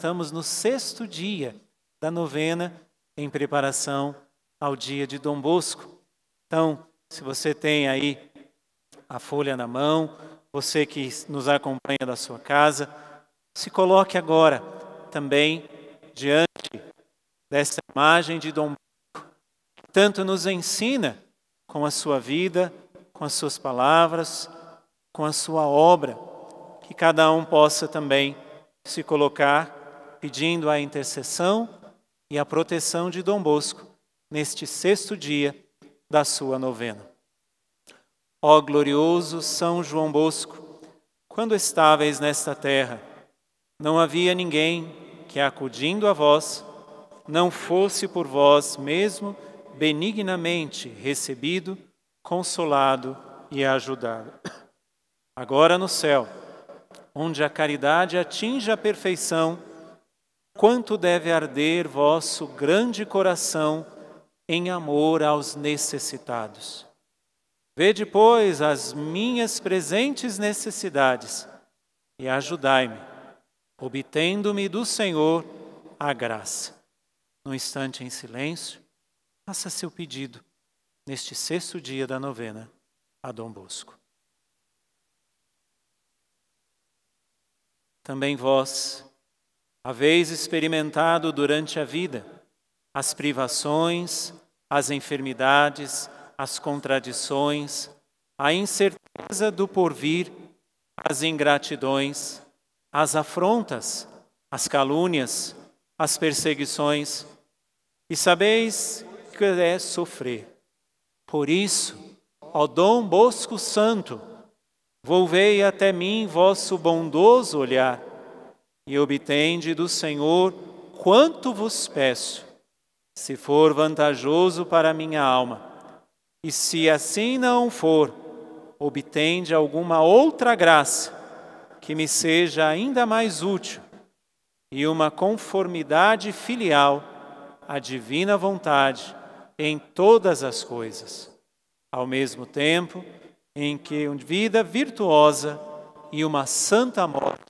Estamos no sexto dia da novena em preparação ao dia de Dom Bosco. Então, se você tem aí a folha na mão, você que nos acompanha da sua casa, se coloque agora também diante dessa imagem de Dom Bosco, que tanto nos ensina com a sua vida, com as suas palavras, com a sua obra, que cada um possa também se colocar pedindo a intercessão e a proteção de Dom Bosco neste sexto dia da sua novena. Ó glorioso São João Bosco, quando estáveis nesta terra, não havia ninguém que, acudindo a vós, não fosse por vós mesmo benignamente recebido, consolado e ajudado. Agora no céu, onde a caridade atinge a perfeição, quanto deve arder vosso grande coração em amor aos necessitados. Vede, pois, as minhas presentes necessidades e ajudai-me, obtendo-me do Senhor a graça. Num instante em silêncio, faça seu pedido neste sexto dia da novena a Dom Bosco. Também vós, haveis experimentado durante a vida as privações, as enfermidades, as contradições, a incerteza do porvir, as ingratidões, as afrontas, as calúnias, as perseguições, e sabeis que é sofrer. Por isso, ó Dom Bosco Santo, volvei até mim vosso bondoso olhar e obtende do Senhor quanto vos peço, se for vantajoso para minha alma. E se assim não for, obtende alguma outra graça que me seja ainda mais útil e uma conformidade filial à divina vontade em todas as coisas, ao mesmo tempo em que uma vida virtuosa e uma santa morte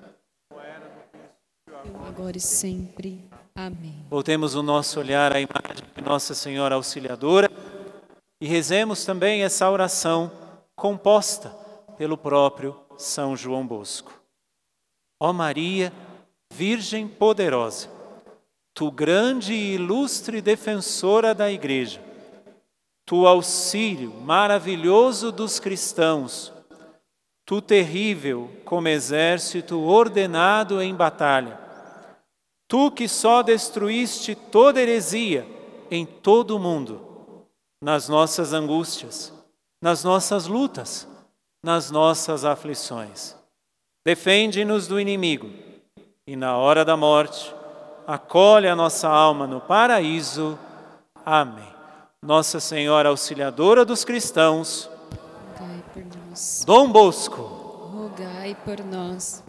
agora e sempre. Amém. Voltemos o nosso olhar à imagem de Nossa Senhora Auxiliadora e rezemos também essa oração composta pelo próprio São João Bosco. Ó Maria, Virgem poderosa, tu grande e ilustre defensora da Igreja, tu auxílio maravilhoso dos cristãos, tu terrível como exército ordenado em batalha, Tu que só destruíste toda heresia em todo o mundo, nas nossas angústias, nas nossas lutas, nas nossas aflições. Defende-nos do inimigo e, na hora da morte, acolhe a nossa alma no paraíso. Amém. Nossa Senhora Auxiliadora dos Cristãos, Dom Bosco, rogai por nós.